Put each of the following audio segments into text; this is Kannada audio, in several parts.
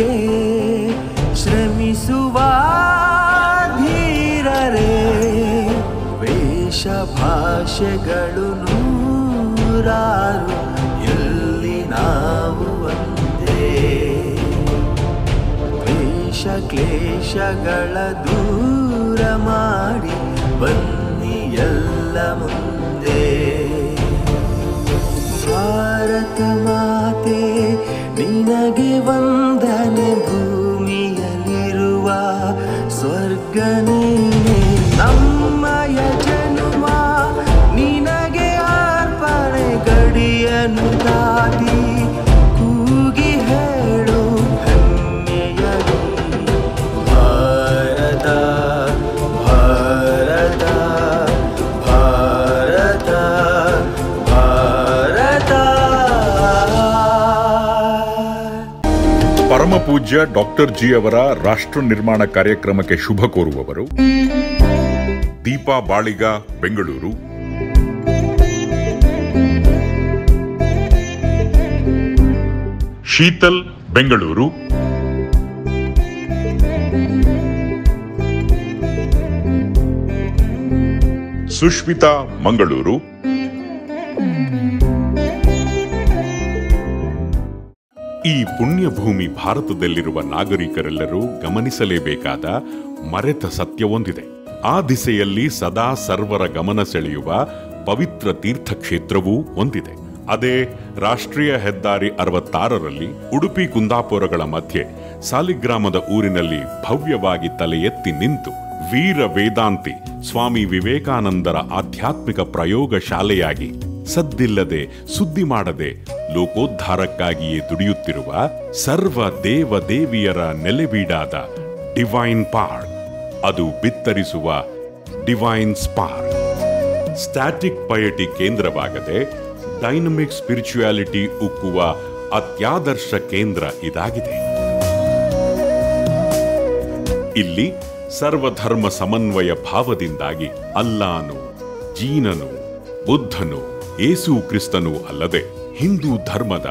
ಕೆ ಶ್ರಮಿಸುವ ಧೀರರೇ ವೇಷ ಭಾಷೆಗಳು ನೂರಾರು ಎಲ್ಲಿ ನಾವು ಒಂದೇ ವೇಷ ಕ್ಲೇಶಗಳ ದೂರ ಮಾಡಿ ಬನ್ನಿ ಎಲ್ಲ ಮುಂದೆ ನಿನಗೆ ವಂದನೆ ಭೂಮಿಯಲ್ಲಿರುವ स्वर्गन ಪೂಜ್ಯ ಡಾಕ್ಟರ್ ಜಿ ಅವರ ರಾಷ್ಟ್ರ ನಿರ್ಮಾಣ ಕಾರ್ಯಕ್ರಮಕ್ಕೆ ಶುಭ ಕೋರುವವರು ದೀಪಾ ಬಾಳಿಗ ಬೆಂಗಳೂರು ಶೀತಲ್ ಬೆಂಗಳೂರು ಸುಷ್ಮಿತಾ ಮಂಗಳೂರು ಈ ಪುಣ್ಯಭೂಮಿ ಭಾರತದಲ್ಲಿರುವ ನಾಗರಿಕರೆಲ್ಲರೂ ಗಮನಿಸಲೇಬೇಕಾದ ಮರೆತ ಸತ್ಯವೊಂದಿದೆ ಆ ದಿಸೆಯಲ್ಲಿ ಸದಾ ಸರ್ವರ ಗಮನ ಸೆಳೆಯುವ ಪವಿತ್ರ ತೀರ್ಥಕ್ಷೇತ್ರವೂ ಹೊಂದಿದೆ ಅದೇ ರಾಷ್ಟ್ರೀಯ ಹೆದ್ದಾರಿ ಅರವತ್ತಾರರಲ್ಲಿ ಉಡುಪಿ ಕುಂದಾಪುರಗಳ ಮಧ್ಯೆ ಸಾಲಿಗ್ರಾಮದ ಊರಿನಲ್ಲಿ ಭವ್ಯವಾಗಿ ತಲೆ ನಿಂತು ವೀರ ವೇದಾಂತಿ ಸ್ವಾಮಿ ವಿವೇಕಾನಂದರ ಆಧ್ಯಾತ್ಮಿಕ ಪ್ರಯೋಗ ಶಾಲೆಯಾಗಿ ಸದ್ದಿಲ್ಲದೆ ಸುದ್ದಿ ಮಾಡದೆ ಲೋಕೋದ್ಧಾರಕ್ಕಾಗಿಯೇ ದುಡಿಯುತ್ತಿರುವ ಸರ್ವ ದೇವ ದೇವಿಯರ ನೆಲೆಬೀಡಾದ ಡಿವೈನ್ ಪಾರ್ಕ್ ಅದು ಬಿತ್ತರಿಸುವ ಡಿವೈನ್ ಸ್ಪಾರ್ಕ್ ಸ್ಟ್ಯಾಟಿಕ್ ಪಯಟಿ ಕೇಂದ್ರವಾಗದೆ ಡೈನಮಿಕ್ ಸ್ಪಿರಿಚುಯಾಲಿಟಿ ಉಕ್ಕುವ ಅತ್ಯಾದರ್ಶ ಕೇಂದ್ರ ಇದಾಗಿದೆ ಇಲ್ಲಿ ಸರ್ವಧರ್ಮ ಸಮನ್ವಯ ಭಾವದಿಂದಾಗಿ ಅಲ್ಲಾನು ಜೀನನು ಬುದ್ಧನು ಏಸು ಕ್ರಿಸ್ತನು ಅಲ್ಲದೆ ಹಿಂದೂ ಧರ್ಮದ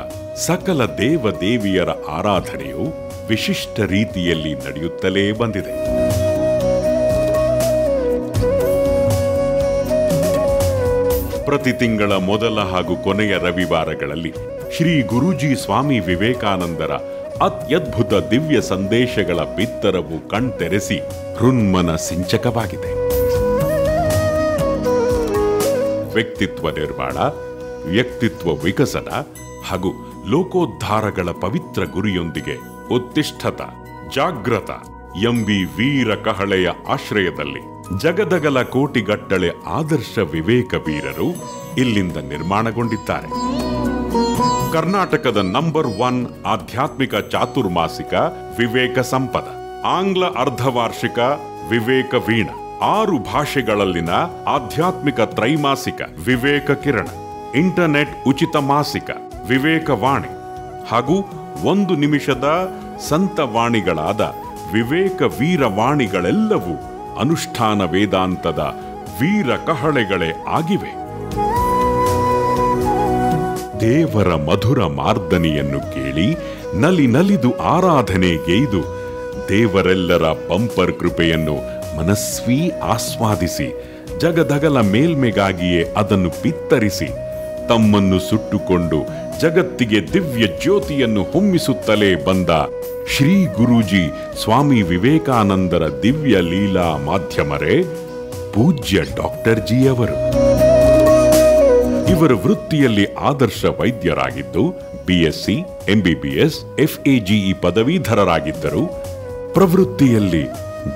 ಸಕಲ ದೇವ ದೇವಿಯರ ಆರಾಧನೆಯು ವಿಶಿಷ್ಟ ರೀತಿಯಲ್ಲಿ ನಡೆಯುತ್ತಲೇ ಬಂದಿದೆ ಪ್ರತಿ ತಿಂಗಳ ಮೊದಲ ಹಾಗೂ ಕೊನೆಯ ರವಿವಾರಗಳಲ್ಲಿ ಶ್ರೀ ಗುರೂಜಿ ಸ್ವಾಮಿ ವಿವೇಕಾನಂದರ ಅತ್ಯದ್ಭುತ ದಿವ್ಯ ಸಂದೇಶಗಳ ಬಿತ್ತರವು ಕಣ್ತೆರೆಸಿ ಹೃನ್ಮನ ಸಿಂಚಕವಾಗಿದೆ ವ್ಯಕ್ತಿತ್ವ ನಿರ್ಮಾಣ ವ್ಯಕ್ತಿ ವ್ಯಕ್ತಿತ್ವ ವಿಕಸನ ಹಾಗೂ ಲೋಕೋದ್ಧಾರಗಳ ಪವಿತ್ರ ಗುರಿಯೊಂದಿಗೆ ಉತ್ತಿಷ್ಠತ ಜಾಗ್ರತ ಎಂಬಿ ವೀರ ಕಹಳೆಯ ಆಶ್ರಯದಲ್ಲಿ ಜಗದಗಲ ಕೋಟಿಗಟ್ಟಳೆ ಆದರ್ಶ ವಿವೇಕ ವೀರರು ಇಲ್ಲಿಂದ ನಿರ್ಮಾಣಗೊಂಡಿದ್ದಾರೆ ಕರ್ನಾಟಕದ ನಂಬರ್ ಒನ್ ಆಧ್ಯಾತ್ಮಿಕ ಚಾತುರ್ಮಾಸಿಕ ವಿವೇಕ ಸಂಪದ ಆಂಗ್ಲ ಅರ್ಧವಾರ್ಷಿಕ ವಿವೇಕ ವೀಣ ಆರು ಭಾಷೆಗಳಲ್ಲಿನ ಆಧ್ಯಾತ್ಮಿಕ ತ್ರೈಮಾಸಿಕ ವಿವೇಕ ಕಿರಣ ಇಂಟರ್ನೆಟ್ ಉಚಿತ ಮಾಸಿಕ ವಿವೇಕವಾಣಿ ಹಾಗೂ ಒಂದು ನಿಮಿಷದ ಸಂತವಾಣಿಗಳಾದ ವಿವೇಕ ವೀರವಾಣಿಗಳೆಲ್ಲವೂ ಅನುಷ್ಠಾನ ವೇದಾಂತದ ವೀರ ಕಹಳೆಗಳೇ ಆಗಿವೆ ದೇವರ ಮಧುರ ಮಾರ್ದನಿಯನ್ನು ಕೇಳಿ ನಲಿ ನಲಿದು ಆರಾಧನೆ ದೇವರೆಲ್ಲರ ಪಂಪರ್ ಕೃಪೆಯನ್ನು ಮನಸ್ವಿ ಆಸ್ವಾದಿಸಿ ಜಗದಗಲ ಮೇಲ್ಮೆಗಾಗಿಯೇ ಅದನ್ನು ಪಿತ್ತರಿಸಿ ತಮ್ಮನ್ನು ಸುಟ್ಟುಕೊಂಡು ಜಗತ್ತಿಗೆ ದಿವ್ಯ ಜ್ಯೋತಿಯನ್ನು ಹೊಮ್ಮಿಸುತ್ತಲೇ ಬಂದ ಶ್ರೀ ಗುರುಜಿ ಸ್ವಾಮಿ ವಿವೇಕಾನಂದರ ದಿವ್ಯ ಲೀಲಾ ಮಾಧ್ಯಮರೇ ಪೂಜ್ಯ ಡಾಕ್ಟರ್ ಜಿಯವರು ಇವರ ವೃತ್ತಿಯಲ್ಲಿ ಆದರ್ಶ ವೈದ್ಯರಾಗಿದ್ದು ಬಿಎಸ್ಸಿ ಎಂಬಿಬಿಎಸ್ ಎಫ್ಎಜಿಇ ಪದವೀಧರರಾಗಿದ್ದರು ಪ್ರವೃತ್ತಿಯಲ್ಲಿ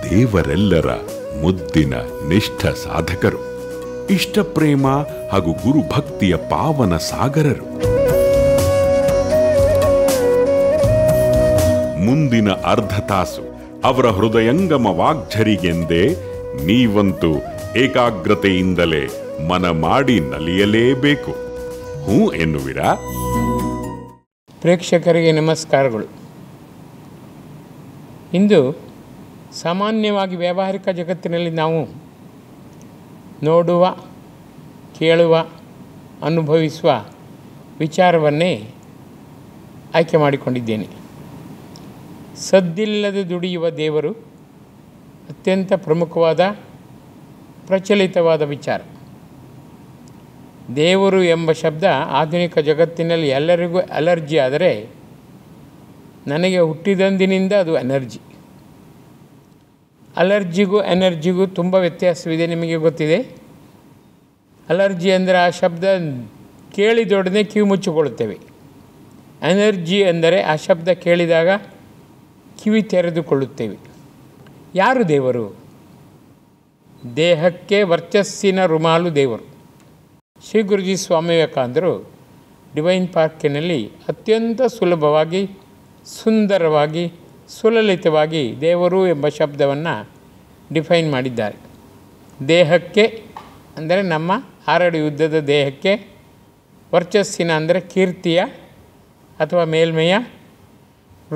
ದೇವರೆಲ್ಲರ ಮುದ್ದಿನ ನಿಷ್ಠ ಸಾಧಕರು ಇಷ್ಟ ಪ್ರೇಮ ಹಾಗೂ ಗುರುಭಕ್ತಿಯ ಪಾವನ ಸಾಗರರು ಮುಂದಿನ ಅರ್ಧ ತಾಸು ಅವರ ಹೃದಯಂಗಮ ವಾಗ್ಝರಿಗೆಂದೇ ನೀವಂತೂ ಏಕಾಗ್ರತೆಯಿಂದಲೇ ಮನ ಮಾಡಿ ನಲಿಯಲೇಬೇಕು ಹ್ಞೂ ಎನ್ನುವಿರಾ ಪ್ರೇಕ್ಷಕರಿಗೆ ನಮಸ್ಕಾರಗಳು ಇಂದು ಸಾಮಾನ್ಯವಾಗಿ ವ್ಯಾವಹಾರಿಕ ಜಗತ್ತಿನಲ್ಲಿ ನಾವು ನೋಡುವ ಕೇಳುವ ಅನುಭವಿಸುವ ವಿಚಾರವನ್ನೇ ಆಯ್ಕೆ ಮಾಡಿಕೊಂಡಿದ್ದೇನೆ ಸದ್ದಿಲ್ಲದೆ ದುಡಿಯುವ ದೇವರು ಅತ್ಯಂತ ಪ್ರಮುಖವಾದ ಪ್ರಚಲಿತವಾದ ವಿಚಾರ ದೇವರು ಎಂಬ ಶಬ್ದ ಆಧುನಿಕ ಜಗತ್ತಿನಲ್ಲಿ ಎಲ್ಲರಿಗೂ ಅಲರ್ಜಿ ಆದರೆ ನನಗೆ ಹುಟ್ಟಿದಂದಿನಿಂದ ಅದು ಎನರ್ಜಿ ಅಲರ್ಜಿಗೂ ಎನರ್ಜಿಗೂ ತುಂಬ ವ್ಯತ್ಯಾಸವಿದೆ ನಿಮಗೆ ಗೊತ್ತಿದೆ ಅಲರ್ಜಿ ಅಂದರೆ ಆ ಶಬ್ದ ಕೇಳಿದೊಡನೆ ಕಿವಿ ಮುಚ್ಚಿಕೊಳ್ಳುತ್ತೇವೆ ಎನರ್ಜಿ ಅಂದರೆ ಆ ಶಬ್ದ ಕೇಳಿದಾಗ ಕಿವಿ ತೆರೆದುಕೊಳ್ಳುತ್ತೇವೆ ಯಾರು ದೇವರು ದೇಹಕ್ಕೆ ವರ್ಚಸ್ಸಿನ ರುಮಾಲು ದೇವರು ಶ್ರೀ ಗುರುಜಿ ಸ್ವಾಮಿ ವಿವೇಕಾನಂದರು ಡಿವೈನ್ ಪಾರ್ಕಿನಲ್ಲಿ ಅತ್ಯಂತ ಸುಲಭವಾಗಿ ಸುಂದರವಾಗಿ ಸುಲಲಿತವಾಗಿ ದೇವರು ಎಂಬ ಶಬ್ದವನ್ನು ಡಿಫೈನ್ ಮಾಡಿದ್ದಾರೆ ದೇಹಕ್ಕೆ ಅಂದರೆ ನಮ್ಮ ಆರಡಿ ಯುದ್ಧದ ದೇಹಕ್ಕೆ ವರ್ಚಸ್ಸಿನ ಅಂದರೆ ಕೀರ್ತಿಯ ಅಥವಾ ಮೇಲ್ಮೆಯ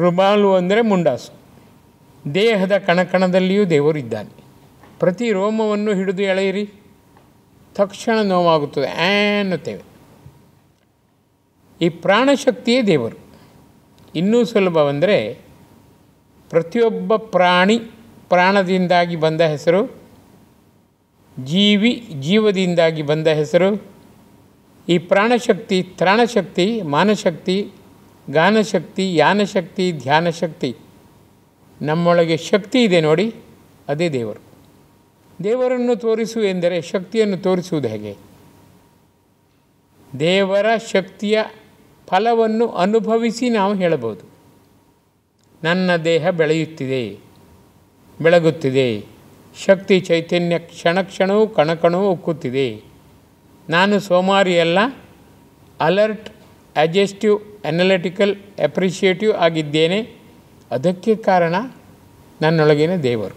ರುಮಾಲು ಅಂದರೆ ಮುಂಡಾಸು ದೇಹದ ಕಣಕಣದಲ್ಲಿಯೂ ದೇವರು ಇದ್ದಾನೆ ಪ್ರತಿ ರೋಮವನ್ನು ಹಿಡಿದು ಎಳೆಯಿರಿ ತಕ್ಷಣ ನೋವಾಗುತ್ತದೆ ಅನ್ನುತ್ತೇವೆ ಈ ಪ್ರಾಣಶಕ್ತಿಯೇ ದೇವರು ಇನ್ನೂ ಸುಲಭವೆಂದರೆ ಪ್ರತಿಯೊಬ್ಬ ಪ್ರಾಣಿ ಪ್ರಾಣದಿಂದಾಗಿ ಬಂದ ಹೆಸರು ಜೀವಿ ಜೀವದಿಂದಾಗಿ ಬಂದ ಹೆಸರು ಈ ಪ್ರಾಣಶಕ್ತಿ ತ್ರಾಣಶಕ್ತಿ ಮಾನಶಕ್ತಿ ಗಾನಶಕ್ತಿ ಯಾನಶಕ್ತಿ ಧ್ಯಾನಶಕ್ತಿ ನಮ್ಮೊಳಗೆ ಶಕ್ತಿ ಇದೆ ನೋಡಿ ಅದೇ ದೇವರು ದೇವರನ್ನು ತೋರಿಸು ಎಂದರೆ ಶಕ್ತಿಯನ್ನು ತೋರಿಸುವುದು ಹೇಗೆ ದೇವರ ಶಕ್ತಿಯ ಫಲವನ್ನು ಅನುಭವಿಸಿ ನಾವು ಹೇಳಬಹುದು ನನ್ನ ದೇಹ ಬೆಳೆಯುತ್ತಿದೆ ಬೆಳಗುತ್ತಿದೆ ಶಕ್ತಿ ಚೈತನ್ಯ ಕ್ಷಣ ಕ್ಷಣವೂ ಕಣಕಣವೂ ಉಕ್ಕುತ್ತಿದೆ ನಾನು ಸೋಮಾರಿಯೆಲ್ಲ ಅಲರ್ಟ್ ಅಜೆಸ್ಟಿವ್ ಅನಲಿಟಿಕಲ್ ಅಪ್ರಿಷಿಯೇಟಿವ್ ಆಗಿದ್ದೇನೆ ಅದಕ್ಕೆ ಕಾರಣ ನನ್ನೊಳಗಿನ ದೇವರು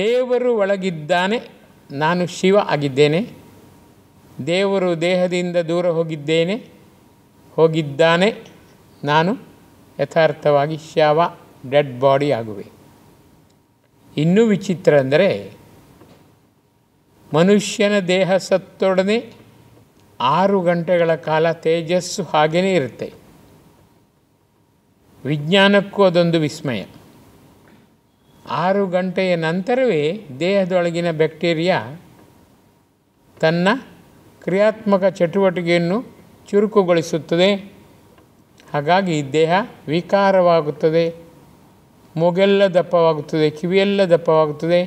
ದೇವರು ಒಳಗಿದ್ದಾನೆ ನಾನು ಶಿವ ಆಗಿದ್ದೇನೆ ದೇವರು ದೇಹದಿಂದ ದೂರ ಹೋಗಿದ್ದೇನೆ ಹೋಗಿದ್ದಾನೆ ನಾನು ಯಥಾರ್ಥವಾಗಿ ಶವ ಡೆಡ್ ಬಾಡಿ ಆಗುವೆ ಇನ್ನೂ ವಿಚಿತ್ರ ಅಂದರೆ ಮನುಷ್ಯನ ದೇಹ ಸತ್ತೊಡನೆ ಆರು ಗಂಟೆಗಳ ಕಾಲ ತೇಜಸ್ಸು ಹಾಗೇ ಇರುತ್ತೆ ವಿಜ್ಞಾನಕ್ಕೂ ಅದೊಂದು ವಿಸ್ಮಯ ಆರು ಗಂಟೆಯ ನಂತರವೇ ದೇಹದೊಳಗಿನ ಬ್ಯಾಕ್ಟೀರಿಯಾ ತನ್ನ ಕ್ರಿಯಾತ್ಮಕ ಚಟುವಟಿಕೆಯನ್ನು ಚುರುಕುಗೊಳಿಸುತ್ತದೆ ಹಾಗಾಗಿ ದೇಹ ವಿಕಾರವಾಗುತ್ತದೆ ಮೂಗೆಲ್ಲ ದಪ್ಪವಾಗುತ್ತದೆ ಕಿವಿಯೆಲ್ಲ ದಪ್ಪವಾಗುತ್ತದೆ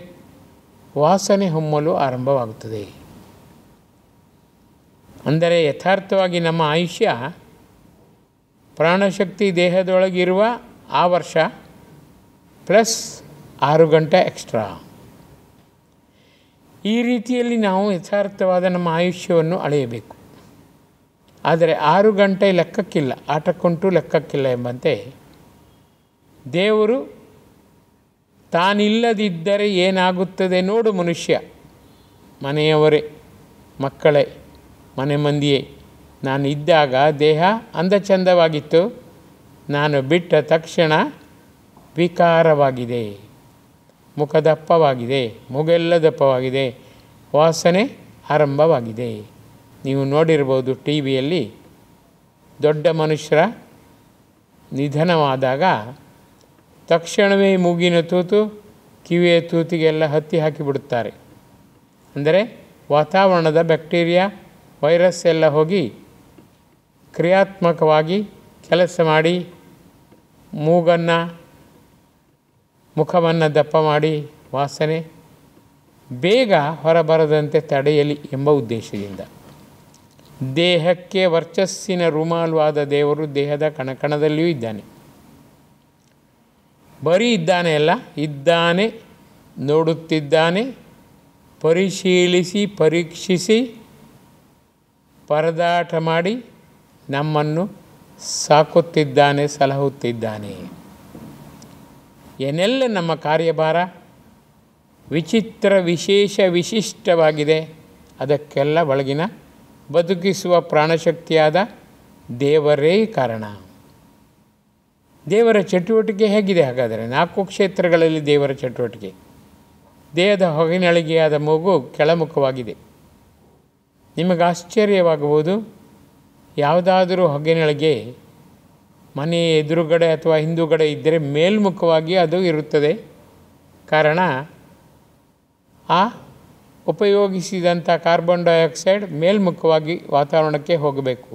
ವಾಸನೆ ಹೊಮ್ಮಲು ಆರಂಭವಾಗುತ್ತದೆ ಅಂದರೆ ಯಥಾರ್ಥವಾಗಿ ನಮ್ಮ ಆಯುಷ್ಯ ಪ್ರಾಣಶಕ್ತಿ ದೇಹದೊಳಗಿರುವ ಆ ವರ್ಷ ಪ್ಲಸ್ ಆರು ಗಂಟೆ ಎಕ್ಸ್ಟ್ರಾ ಈ ರೀತಿಯಲ್ಲಿ ನಾವು ಯಥಾರ್ಥವಾದ ನಮ್ಮ ಆಯುಷ್ಯವನ್ನು ಅಳೆಯಬೇಕು ಆದರೆ ಆರು ಗಂಟೆ ಲೆಕ್ಕಕ್ಕಿಲ್ಲ ಆಟಕ್ಕುಂಟು ಲೆಕ್ಕಕ್ಕಿಲ್ಲ ಎಂಬಂತೆ ದೇವರು ತಾನಿಲ್ಲದಿದ್ದರೆ ಏನಾಗುತ್ತದೆ ನೋಡು ಮನುಷ್ಯ ಮನೆಯವರೇ ಮಕ್ಕಳೇ ಮನೆ ಮಂದಿಯೇ ನಾನು ಇದ್ದಾಗ ದೇಹ ಅಂದ ಚಂದವಾಗಿತ್ತು ನಾನು ಬಿಟ್ಟ ತಕ್ಷಣ ವಿಕಾರವಾಗಿದೆ ಮುಖದಪ್ಪವಾಗಿದೆ ಮುಗೆಲ್ಲದಪ್ಪವಾಗಿದೆ ವಾಸನೆ ಆರಂಭವಾಗಿದೆ ನೀವು ನೋಡಿರ್ಬೋದು ಟಿ ವಿಯಲ್ಲಿ ದೊಡ್ಡ ಮನುಷ್ಯರ ನಿಧನವಾದಾಗ ತಕ್ಷಣವೇ ಮೂಗಿನ ತೂತು ಕಿವಿಯ ತೂತಿಗೆಲ್ಲ ಹತ್ತಿ ಹಾಕಿಬಿಡುತ್ತಾರೆ ಅಂದರೆ ವಾತಾವರಣದ ಬ್ಯಾಕ್ಟೀರಿಯಾ ವೈರಸ್ ಎಲ್ಲ ಹೋಗಿ ಕ್ರಿಯಾತ್ಮಕವಾಗಿ ಕೆಲಸ ಮಾಡಿ ಮೂಗನ್ನು ಮುಖವನ್ನು ದಪ್ಪ ಮಾಡಿ ವಾಸನೆ ಬೇಗ ಹೊರಬರದಂತೆ ತಡೆಯಲಿ ಎಂಬ ಉದ್ದೇಶದಿಂದ ದೇಹಕ್ಕೆ ವರ್ಚಸ್ಸಿನ ರುಮಾಲುವಾದ ದೇವರು ದೇಹದ ಕಣಕಣದಲ್ಲಿಯೂ ಇದ್ದಾನೆ ಬರೀ ಇದ್ದಾನೆ ಅಲ್ಲ ಇದ್ದಾನೆ ನೋಡುತ್ತಿದ್ದಾನೆ ಪರಿಶೀಲಿಸಿ ಪರೀಕ್ಷಿಸಿ ಪರದಾಟ ಮಾಡಿ ನಮ್ಮನ್ನು ಸಾಕುತ್ತಿದ್ದಾನೆ ಸಲಹುತ್ತಿದ್ದಾನೆ ಏನೆಲ್ಲ ನಮ್ಮ ಕಾರ್ಯಭಾರ ವಿಚಿತ್ರ ವಿಶೇಷ ವಿಶಿಷ್ಟವಾಗಿದೆ ಅದಕ್ಕೆಲ್ಲ ಒಳಗಿನ ಬದುಕಿಸುವ ಪ್ರಾಣಶಕ್ತಿಯಾದ ದೇವರೇ ಕಾರಣ ದೇವರ ಚಟುವಟಿಕೆ ಹೇಗಿದೆ ಹಾಗಾದರೆ ನಾಲ್ಕು ಕ್ಷೇತ್ರಗಳಲ್ಲಿ ದೇವರ ಚಟುವಟಿಕೆ ದೇಹದ ಹೊಗೆನಳಿಗೆಯಾದ ಮೂಗು ಕೆಳಮುಖವಾಗಿದೆ ನಿಮಗೆ ಆಶ್ಚರ್ಯವಾಗಬಹುದು ಯಾವುದಾದರೂ ಹೊಗೆನಳಿಗೆ ಮನೆ ಎದುರುಗಡೆ ಅಥವಾ ಹಿಂದುಗಡೆ ಇದ್ದರೆ ಮೇಲ್ಮುಖವಾಗಿ ಅದು ಇರುತ್ತದೆ ಕಾರಣ ಆ ಉಪಯೋಗಿಸಿದಂಥ ಕಾರ್ಬನ್ ಡೈಆಕ್ಸೈಡ್ ಮೇಲ್ಮುಖವಾಗಿ ವಾತಾವರಣಕ್ಕೆ ಹೋಗಬೇಕು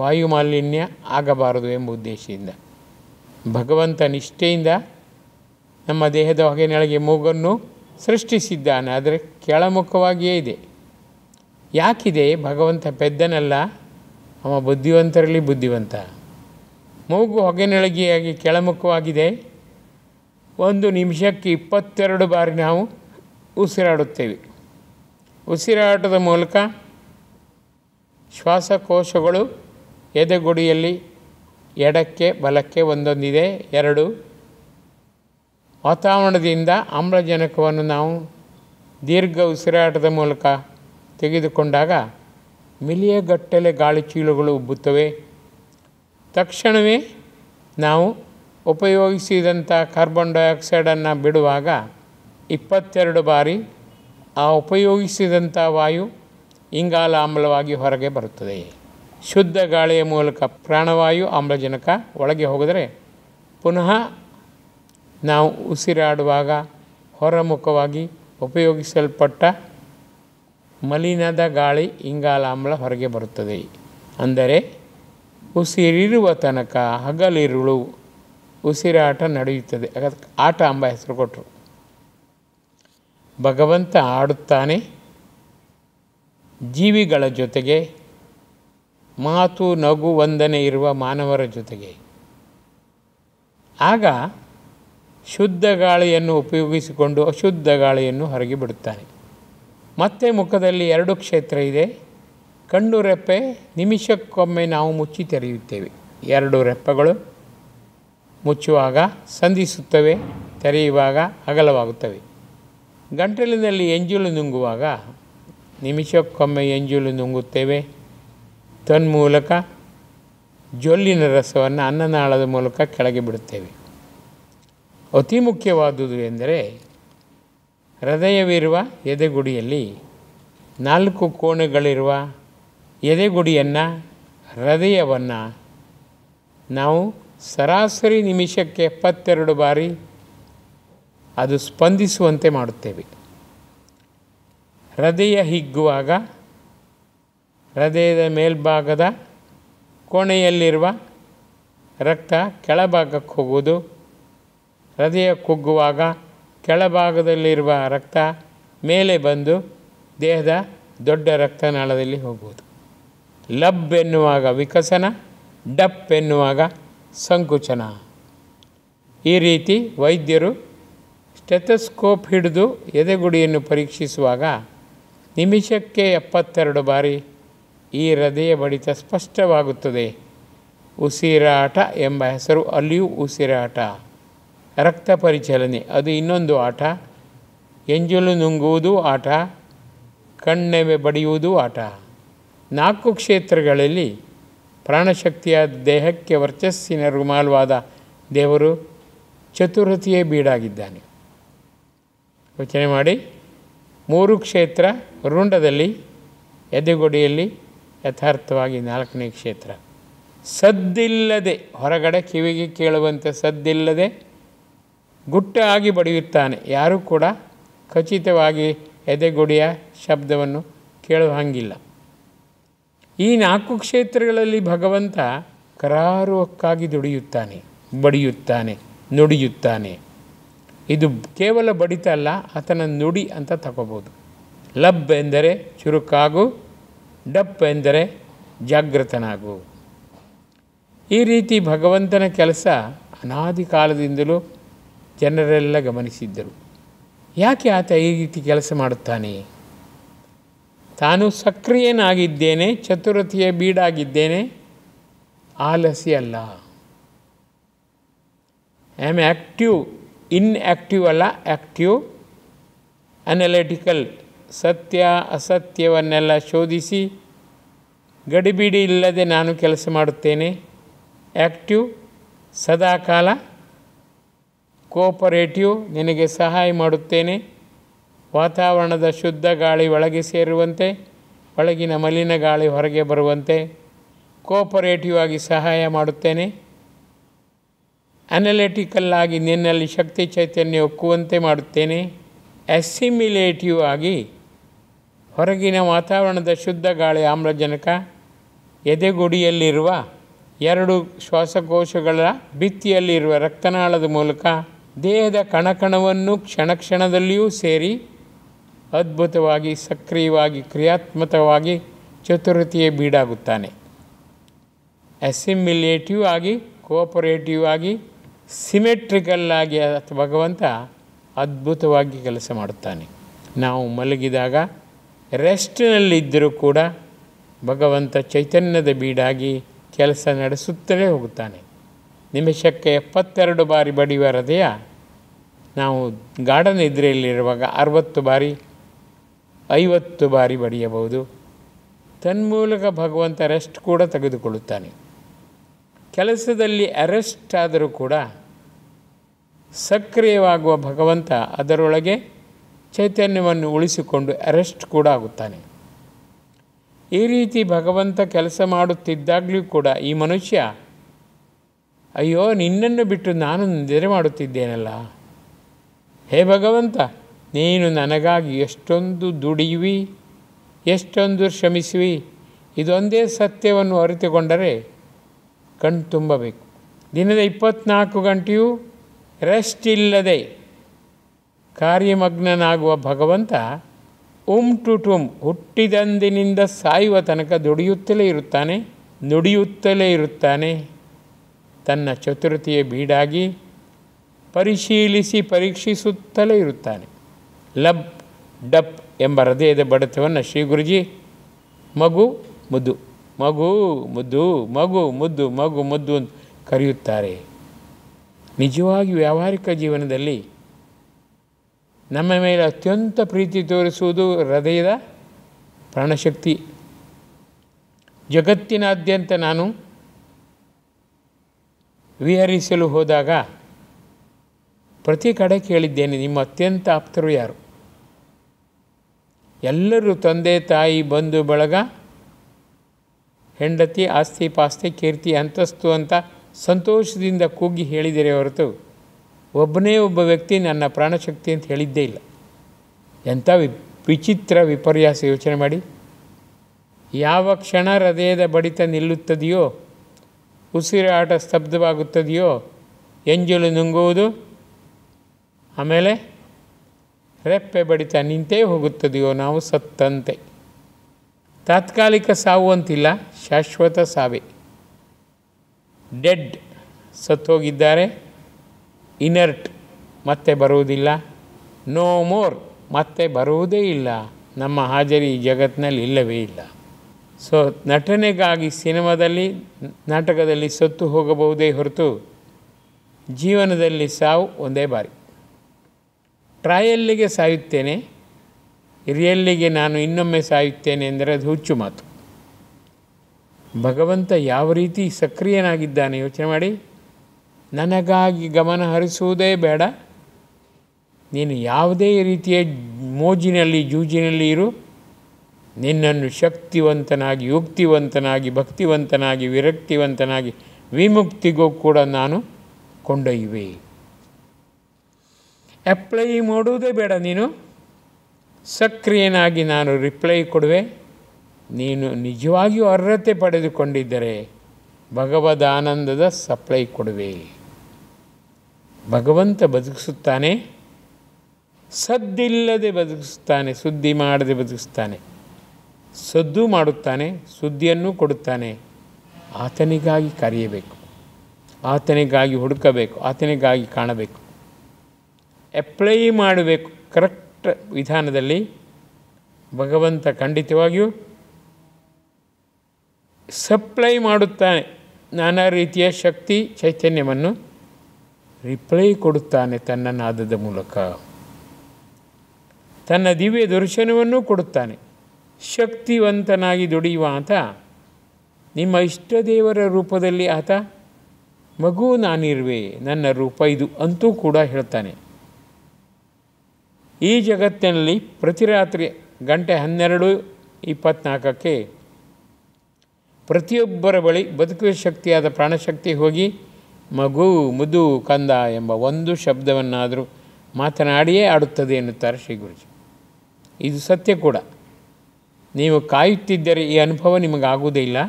ವಾಯು ಮಾಲಿನ್ಯ ಆಗಬಾರದು ಎಂಬ ಉದ್ದೇಶದಿಂದ ಭಗವಂತ ನಿಷ್ಠೆಯಿಂದ ನಮ್ಮ ದೇಹದ ಹೊಗೆನೊಳಗೆ ಮೂಗನ್ನು ಸೃಷ್ಟಿಸಿದ್ದಾನೆ ಆದರೆ ಕೆಳಮುಖವಾಗಿಯೇ ಇದೆ ಯಾಕಿದೆ ಭಗವಂತ ಪೆದ್ದನಲ್ಲ ಅವ ಬುದ್ಧಿವಂತರಲ್ಲಿ ಬುದ್ಧಿವಂತ ಮೂಗು ಹೊಗೆನೊಳಗೆಯಾಗಿ ಕೆಳಮುಖವಾಗಿದೆ ಒಂದು ನಿಮಿಷಕ್ಕೆ ಇಪ್ಪತ್ತೆರಡು ಬಾರಿ ನಾವು ಉಸಿರಾಡುತ್ತೇವೆ ಉಸಿರಾಟದ ಮೂಲಕ ಶ್ವಾಸಕೋಶಗಳು ಎದೆಗುಡಿಯಲ್ಲಿ ಎಡಕ್ಕೆ ಬಲಕ್ಕೆ ಒಂದೊಂದಿದೆ ಎರಡು ವಾತಾವರಣದಿಂದ ಆಮ್ಲಜನಕವನ್ನು ನಾವು ದೀರ್ಘ ಉಸಿರಾಟದ ಮೂಲಕ ತೆಗೆದುಕೊಂಡಾಗ ಮಿಲಿಯಗಟ್ಟಲೆ ಗಾಳಿ ಚೀಲಗಳು ಉಬ್ಬುತ್ತವೆ ತಕ್ಷಣವೇ ನಾವು ಉಪಯೋಗಿಸಿದಂಥ ಕಾರ್ಬನ್ ಡೈಆಕ್ಸೈಡನ್ನು ಬಿಡುವಾಗ ಇಪ್ಪತ್ತೆರಡು ಬಾರಿ ಆ ಉಪಯೋಗಿಸಿದಂಥ ವಾಯು ಇಂಗಾಲ ಆಮ್ಲವಾಗಿ ಹೊರಗೆ ಬರುತ್ತದೆ ಶುದ್ಧ ಗಾಳಿಯ ಮೂಲಕ ಪ್ರಾಣವಾಯು ಆಮ್ಲಜನಕ ಒಳಗೆ ಹೋಗಿದರೆ ಪುನಃ ನಾವು ಉಸಿರಾಡುವಾಗ ಹೊರಮುಖವಾಗಿ ಉಪಯೋಗಿಸಲ್ಪಟ್ಟ ಮಲಿನದ ಗಾಳಿ ಇಂಗಾಲ ಆಮ್ಲ ಹೊರಗೆ ಬರುತ್ತದೆ ಅಂದರೆ ಉಸಿರಿರುವ ತನಕ ಹಗಲಿರುಳು ಉಸಿರಾಟ ನಡೆಯುತ್ತದೆ ಆಟ ಎಂಬ ಹೆಸರು ಕೊಟ್ಟರು ಭಗವಂತ ಆಡುತ್ತಾನೆ ಜೀವಿಗಳ ಜೊತೆಗೆ ಮಾತು ನಗು ವಂದನೆ ಇರುವ ಮಾನವರ ಜೊತೆಗೆ ಆಗ ಶುದ್ಧ ಗಾಳಿಯನ್ನು ಉಪಯೋಗಿಸಿಕೊಂಡು ಅಶುದ್ಧ ಗಾಳಿಯನ್ನು ಹೊರಗೆ ಬಿಡುತ್ತಾನೆ ಮತ್ತೆ ಮುಖದಲ್ಲಿ ಎರಡು ಕ್ಷೇತ್ರ ಇದೆ ಕಣ್ಣು ರೆಪ್ಪೆ ನಿಮಿಷಕ್ಕೊಮ್ಮೆ ನಾವು ಮುಚ್ಚಿ ತೆರೆಯುತ್ತೇವೆ ಎರಡು ರೆಪ್ಪೆಗಳು ಮುಚ್ಚುವಾಗ ಸಂಧಿಸುತ್ತವೆ ತೆರೆಯುವಾಗ ಅಗಲವಾಗುತ್ತವೆ ಗಂಟಲಿನಲ್ಲಿ ಎಂಜುಲು ನುಂಗುವಾಗ ನಿಮಿಷಕ್ಕೊಮ್ಮೆ ಎಂಜುಲು ನುಂಗುತ್ತೇವೆ ತನ್ಮೂಲಕ ಜೊಲ್ಲಿನ ರಸವನ್ನು ಅನ್ನನಾಳದ ಮೂಲಕ ಕೆಳಗೆ ಬಿಡುತ್ತೇವೆ ಅತಿ ಮುಖ್ಯವಾದುದು ಎಂದರೆ ಹೃದಯವಿರುವ ಎದೆಗುಡಿಯಲ್ಲಿ ನಾಲ್ಕು ಕೋಣೆಗಳಿರುವ ಎದೆಗುಡಿಯನ್ನು ಹೃದಯವನ್ನು ನಾವು ಸರಾಸರಿ ನಿಮಿಷಕ್ಕೆ ಎಪ್ಪತ್ತೆರಡು ಬಾರಿ ಅದು ಸ್ಪಂದಿಸುವಂತೆ ಮಾಡುತ್ತೇವೆ ಹೃದಯ ಹಿಗ್ಗುವಾಗ ಹೃದಯದ ಮೇಲ್ಭಾಗದ ಕೋಣೆಯಲ್ಲಿರುವ ರಕ್ತ ಕೆಳಭಾಗಕ್ಕೆ ಹೋಗುವುದು ಹೃದಯ ಕುಗ್ಗುವಾಗ ಕೆಳಭಾಗದಲ್ಲಿರುವ ರಕ್ತ ಮೇಲೆ ಬಂದು ದೇಹದ ದೊಡ್ಡ ರಕ್ತನಾಳದಲ್ಲಿ ಹೋಗುವುದು ಲಬ್ ಎನ್ನುವಾಗ ವಿಕಸನ ಡಪ್ ಎನ್ನುವಾಗ ಸಂಕುಚನ ಈ ರೀತಿ ವೈದ್ಯರು ಟೆಥಸ್ಕೋಪ್ ಹಿಡಿದು ಎದೆಗುಡಿಯನ್ನು ಪರೀಕ್ಷಿಸುವಾಗ ನಿಮಿಷಕ್ಕೆ ಎಪ್ಪತ್ತೆರಡು ಬಾರಿ ಈ ಹೃದಯ ಬಡಿತ ಸ್ಪಷ್ಟವಾಗುತ್ತದೆ ಉಸಿರಾಟ ಎಂಬ ಹೆಸರು ಅಲ್ಲಿಯೂ ಉಸಿರಾಟ ರಕ್ತ ಪರಿಚಲನೆ ಅದು ಇನ್ನೊಂದು ಆಟ ಎಂಜಲು ನುಂಗುವುದು ಆಟ ಕಣ್ಣೆವೆ ಬಡಿಯುವುದು ಆಟ ನಾಲ್ಕು ಕ್ಷೇತ್ರಗಳಲ್ಲಿ ಪ್ರಾಣಶಕ್ತಿಯ ದೇಹಕ್ಕೆ ವರ್ಚಸ್ಸಿನ ರುಮಾಲುವಾದ ದೇವರು ಚತುರ್ಥಿಯೇ ಬೀಡಾಗಿದ್ದಾನೆ ಯೋಚನೆ ಮಾಡಿ ಮೂರು ಕ್ಷೇತ್ರ ರುಂಡದಲ್ಲಿ ಎದೆಗೊಡಿಯಲ್ಲಿ ಯಥಾರ್ಥವಾಗಿ ನಾಲ್ಕನೇ ಕ್ಷೇತ್ರ ಸದ್ದಿಲ್ಲದೆ ಹೊರಗಡೆ ಕಿವಿಗೆ ಕೇಳುವಂತೆ ಸದ್ದಿಲ್ಲದೆ ಗುಟ್ಟಾಗಿ ಬಡಿಯುತ್ತಾನೆ ಯಾರೂ ಕೂಡ ಖಚಿತವಾಗಿ ಎದೆಗುಡಿಯ ಶಬ್ದವನ್ನು ಕೇಳುವ ಹಾಗಿಲ್ಲ ಈ ನಾಲ್ಕು ಕ್ಷೇತ್ರಗಳಲ್ಲಿ ಭಗವಂತ ಕರಾರುವಕ್ಕಾಗಿ ದುಡಿಯುತ್ತಾನೆ ಬಡಿಯುತ್ತಾನೆ ನುಡಿಯುತ್ತಾನೆ ಇದು ಕೇವಲ ಬಡಿತ ಅಲ್ಲ ಆತನ ನುಡಿ ಅಂತ ತಗೋಬೋದು ಲಬ್ ಎಂದರೆ ಚುರುಕಾಗು ಡಪ್ ಎಂದರೆ ಜಾಗೃತನಾಗು ಈ ರೀತಿ ಭಗವಂತನ ಕೆಲಸ ಅನಾದಿ ಕಾಲದಿಂದಲೂ ಜನರೆಲ್ಲ ಗಮನಿಸಿದ್ದರು ಯಾಕೆ ಆತ ಈ ರೀತಿ ಕೆಲಸ ಮಾಡುತ್ತಾನೆ ತಾನು ಸಕ್ರಿಯನಾಗಿದ್ದೇನೆ ಚತುರತೆಯ ಬೀಡಾಗಿದ್ದೇನೆ ಆಲಸಿ ಅಲ್ಲ ಐ ಆಮ್ ಆ್ಯಕ್ಟಿವ್ ಇನ್ಆ್ಯಕ್ಟಿವ್ ಅಲ್ಲ ಆ್ಯಕ್ಟಿವ್ ಅನಲಿಟಿಕಲ್ ಸತ್ಯ ಅಸತ್ಯವನ್ನೆಲ್ಲ ಶೋಧಿಸಿ ಗಡಿಬಿಡಿ ಇಲ್ಲದೆ ನಾನು ಕೆಲಸ ಮಾಡುತ್ತೇನೆ ಆ್ಯಕ್ಟಿವ್ ಸದಾಕಾಲ ಕೋಪರೇಟಿವ್ ನಿನಗೆ ಸಹಾಯ ಮಾಡುತ್ತೇನೆ ವಾತಾವರಣದ ಶುದ್ಧ ಗಾಳಿ ಒಳಗೆ ಸೇರುವಂತೆ ಒಳಗಿನ ಮಲಿನ ಗಾಳಿ ಹೊರಗೆ ಬರುವಂತೆ ಕೋಪರೇಟಿವ್ ಆಗಿ ಸಹಾಯ ಮಾಡುತ್ತೇನೆ ಅನಲೆಟಿಕಲ್ ಆಗಿ ನಿನ್ನಲ್ಲಿ ಶಕ್ತಿ ಚೈತನ್ಯ ಒಕ್ಕುವಂತೆ ಮಾಡುತ್ತೇನೆ ಅಸಿಮಿಲೇಟಿವ್ ಆಗಿ ಹೊರಗಿನ ವಾತಾವರಣದ ಶುದ್ಧ ಗಾಳಿ ಆಮ್ಲಜನಕ ಎದೆಗುಡಿಯಲ್ಲಿರುವ ಎರಡು ಶ್ವಾಸಕೋಶಗಳ ಭಿತ್ತಿಯಲ್ಲಿರುವ ರಕ್ತನಾಳದ ಮೂಲಕ ದೇಹದ ಕಣಕಣವನ್ನು ಕ್ಷಣ ಕ್ಷಣದಲ್ಲಿಯೂ ಸೇರಿ ಅದ್ಭುತವಾಗಿ ಸಕ್ರಿಯವಾಗಿ ಕ್ರಿಯಾತ್ಮಕವಾಗಿ ಚತುರತೆಯೇ ಬೀಡಾಗುತ್ತಾನೆ ಅಸಿಮಿಲೇಟಿವ್ ಆಗಿ ಕೋಆಪರೇಟಿವ್ ಆಗಿ ಸಿಮೆಟ್ರಿಕಲ್ ಆಗಿ ಭಗವಂತ ಅದ್ಭುತವಾಗಿ ಕೆಲಸ ಮಾಡುತ್ತಾನೆ ನಾವು ಮಲಗಿದಾಗ ರೆಸ್ಟ್ನಲ್ಲಿದ್ದರೂ ಕೂಡ ಭಗವಂತ ಚೈತನ್ಯದ ಬೀಡಾಗಿ ಕೆಲಸ ನಡೆಸುತ್ತಲೇ ಹೋಗುತ್ತಾನೆ ನಿಮಿಷಕ್ಕೆ ಎಪ್ಪತ್ತೆರಡು ಬಾರಿ ಬಡಿಯುವ ಹೃದಯ ನಾವು ಗಾರ್ಡನ್ ನಿದ್ರೆಯಲ್ಲಿರುವಾಗ ಅರವತ್ತು ಬಾರಿ ಐವತ್ತು ಬಾರಿ ಬಡಿಯಬಹುದು ತನ್ಮೂಲಕ ಭಗವಂತ ರೆಸ್ಟ್ ಕೂಡ ತೆಗೆದುಕೊಳ್ಳುತ್ತಾನೆ ಕೆಲಸದಲ್ಲಿ ಅರೆಸ್ಟ್ ಆದರೂ ಕೂಡ ಸಕ್ರಿಯವಾಗುವ ಭಗವಂತ ಅದರೊಳಗೆ ಚೈತನ್ಯವನ್ನು ಉಳಿಸಿಕೊಂಡು ಅರೆಸ್ಟ್ ಕೂಡ ಆಗುತ್ತಾನೆ ಈ ರೀತಿ ಭಗವಂತ ಕೆಲಸ ಮಾಡುತ್ತಿದ್ದಾಗಲೂ ಕೂಡ ಈ ಮನುಷ್ಯ ಅಯ್ಯೋ ನಿನ್ನನ್ನು ಬಿಟ್ಟು ನಾನು ನಿದ್ರೆ ಮಾಡುತ್ತಿದ್ದೇನಲ್ಲ ಹೇ ಭಗವಂತ ನೀನು ನನಗಾಗಿ ಎಷ್ಟೊಂದು ದುಡಿಯುವಿ ಎಷ್ಟೊಂದು ಶ್ರಮಿಸುವಿ ಇದೊಂದೇ ಸತ್ಯವನ್ನು ಅರಿತುಕೊಂಡರೆ ಕಣ್ಣು ತುಂಬಬೇಕು ದಿನದ ಇಪ್ಪತ್ನಾಲ್ಕು ಗಂಟೆಯೂ ರೆಸ್ಟ್ ಇಲ್ಲದೆ ಕಾರ್ಯಮಗ್ನನಾಗುವ ಭಗವಂತ ಉಮ್ ಟು ಟುಮ್ ಹುಟ್ಟಿದಂದಿನಿಂದ ಸಾಯುವ ತನಕ ದುಡಿಯುತ್ತಲೇ ಇರುತ್ತಾನೆ ನುಡಿಯುತ್ತಲೇ ಇರುತ್ತಾನೆ ತನ್ನ ಚತುರ್ಥಿಯ ಬೀಡಾಗಿ ಪರಿಶೀಲಿಸಿ ಪರೀಕ್ಷಿಸುತ್ತಲೇ ಇರುತ್ತಾನೆ ಲಬ್ ಡಪ್ ಎಂಬ ಹೃದಯದ ಬಡತವನ್ನು ಶ್ರೀ ಗುರುಜಿ ಮಗು ಮುದು ಮಗು ಮುದ್ದು ಮಗು ಮುದ್ದು ಮಗು ಮುದ್ದು ಅಂತ ಕರೆಯುತ್ತಾರೆ ನಿಜವಾಗಿ ವ್ಯಾವಹಾರಿಕ ಜೀವನದಲ್ಲಿ ನಮ್ಮ ಮೇಲೆ ಅತ್ಯಂತ ಪ್ರೀತಿ ತೋರಿಸುವುದು ಹೃದಯದ ಪ್ರಾಣಶಕ್ತಿ ಜಗತ್ತಿನಾದ್ಯಂತ ನಾನು ವಿಹರಿಸಲು ಹೋದಾಗ ಪ್ರತಿ ಕಡೆ ಕೇಳಿದ್ದೇನೆ ನಿಮ್ಮ ಅತ್ಯಂತ ಆಪ್ತರು ಯಾರು ಎಲ್ಲರೂ ತಂದೆ ತಾಯಿ ಬಂಧು ಬಳಗ ಹೆಂಡತಿ ಆಸ್ತಿ ಪಾಸ್ತಿ ಕೀರ್ತಿ ಅಂತಸ್ತು ಅಂತ ಸಂತೋಷದಿಂದ ಕೂಗಿ ಹೇಳಿದರೆ ಹೊರತು ಒಬ್ಬನೇ ಒಬ್ಬ ವ್ಯಕ್ತಿ ನನ್ನ ಪ್ರಾಣಶಕ್ತಿ ಅಂತ ಹೇಳಿದ್ದೇ ಇಲ್ಲ ಎಂಥ ವಿ ವಿಚಿತ್ರ ವಿಪರ್ಯಾಸ ಯೋಚನೆ ಮಾಡಿ ಯಾವ ಕ್ಷಣ ಹೃದಯದ ಬಡಿತ ನಿಲ್ಲುತ್ತದೆಯೋ ಉಸಿರಾಟ ಸ್ತಬ್ಧವಾಗುತ್ತದೆಯೋ ಎಂಜಲು ನುಂಗುವುದು ಆಮೇಲೆ ರೆಪ್ಪೆ ಬಡಿತ ನಿಂತೇ ಹೋಗುತ್ತದೆಯೋ ನಾವು ಸತ್ತಂತೆ ತಾತ್ಕಾಲಿಕ ಸಾವು ಅಂತಿಲ್ಲ ಶಾಶ್ವತ ಸಾವೇ ಡೆಡ್ ಸತ್ತೋಗಿದ್ದಾರೆ ಇನರ್ಟ್ ಮತ್ತೆ ಬರುವುದಿಲ್ಲ ನೋ ಮೋರ್ ಮತ್ತೆ ಬರುವುದೇ ಇಲ್ಲ ನಮ್ಮ ಹಾಜರಿ ಜಗತ್ತಿನಲ್ಲಿ ಇಲ್ಲವೇ ಇಲ್ಲ ಸೊ ನಟನೆಗಾಗಿ ಸಿನಿಮಾದಲ್ಲಿ ನಾಟಕದಲ್ಲಿ ಸತ್ತು ಹೋಗಬಹುದೇ ಹೊರತು ಜೀವನದಲ್ಲಿ ಸಾವು ಒಂದೇ ಬಾರಿ ಟ್ರಾಯಲ್ಲಿಗೆ ಸಾಯುತ್ತೇನೆ ರಿಯಲ್ಲಿಗೆ ನಾನು ಇನ್ನೊಮ್ಮೆ ಸಾಯುತ್ತೇನೆ ಎಂದರೆ ಅದು ಹುಚ್ಚು ಮಾತು ಭಗವಂತ ಯಾವ ರೀತಿ ಸಕ್ರಿಯನಾಗಿದ್ದಾನೆ ಯೋಚನೆ ಮಾಡಿ ನನಗಾಗಿ ಗಮನ ಹರಿಸುವುದೇ ಬೇಡ ನೀನು ಯಾವುದೇ ರೀತಿಯ ಮೋಜಿನಲ್ಲಿ ಜೂಜಿನಲ್ಲಿ ಇರು ನಿನ್ನನ್ನು ಶಕ್ತಿವಂತನಾಗಿ ಯುಕ್ತಿವಂತನಾಗಿ ಭಕ್ತಿವಂತನಾಗಿ ವಿರಕ್ತಿವಂತನಾಗಿ ವಿಮುಕ್ತಿಗೂ ಕೂಡ ನಾನು ಕೊಂಡೊಯ್ಯುವೆ ಅಪ್ಲೈ ಮಾಡುವುದೇ ಬೇಡ ನೀನು ಸಕ್ರಿಯನಾಗಿ ನಾನು ರಿಪ್ಲೈ ಕೊಡುವೆ ನೀನು ನಿಜವಾಗಿಯೂ ಅರ್ಹತೆ ಪಡೆದುಕೊಂಡಿದ್ದರೆ ಭಗವದಾನಂದದ ಸಪ್ಲೈ ಕೊಡುವೆ ಭಗವಂತ ಬದುಕಿಸುತ್ತಾನೆ ಸದ್ದಿಲ್ಲದೆ ಬದುಕಿಸುತ್ತಾನೆ ಸುದ್ದಿ ಮಾಡದೆ ಬದುಕಿಸ್ತಾನೆ ಸದ್ದು ಮಾಡುತ್ತಾನೆ ಸುದ್ದಿಯನ್ನು ಕೊಡುತ್ತಾನೆ ಆತನಿಗಾಗಿ ಕರೆಯಬೇಕು ಆತನಿಗಾಗಿ ಹುಡುಕಬೇಕು ಆತನಿಗಾಗಿ ಕಾಣಬೇಕು ಅಪ್ಲೈ ಮಾಡಬೇಕು ಕರೆಕ್ಟ್ ವಿಧಾನದಲ್ಲಿ ಭಗವಂತ ಖಂಡಿತವಾಗಿಯೂ ಸಪ್ಲೈ ಮಾಡುತ್ತಾನೆ ನಾನಾ ರೀತಿಯ ಶಕ್ತಿ ಚೈತನ್ಯವನ್ನು ರಿಪ್ಲೈ ಕೊಡುತ್ತಾನೆ ತನ್ನ ನಾದದ ಮೂಲಕ ತನ್ನ ದಿವ್ಯ ದರ್ಶನವನ್ನು ಕೊಡುತ್ತಾನೆ ಶಕ್ತಿವಂತನಾಗಿ ದುಡಿಯುವ ಆತ ನಿಮ್ಮ ಇಷ್ಟದೇವರ ರೂಪದಲ್ಲಿ ಆತ ಮಗು ನಾನಿರುವೆ ನನ್ನ ರೂಪ ಇದು ಅಂತೂ ಕೂಡ ಹೇಳ್ತಾನೆ ಈ ಜಗತ್ತಿನಲ್ಲಿ ಪ್ರತಿ ರಾತ್ರಿ ಗಂಟೆ ಹನ್ನೆರಡು ಇಪ್ಪತ್ತ್ನಾಲ್ಕಕ್ಕೆ ಪ್ರತಿಯೊಬ್ಬರ ಬಳಿ ಬದುಕುವ ಶಕ್ತಿಯಾದ ಪ್ರಾಣಶಕ್ತಿ ಹೋಗಿ ಮಗು ಮುದು ಕಂದ ಎಂಬ ಒಂದು ಶಬ್ದವನ್ನಾದರೂ ಮಾತನಾಡಿಯೇ ಆಡುತ್ತದೆ ಎನ್ನುತ್ತಾರೆ ಶ್ರೀ ಗುರುಜಿ ಇದು ಸತ್ಯ ಕೂಡ ನೀವು ಕಾಯುತ್ತಿದ್ದರೆ ಈ ಅನುಭವ ನಿಮಗಾಗುವುದೇ ಇಲ್ಲ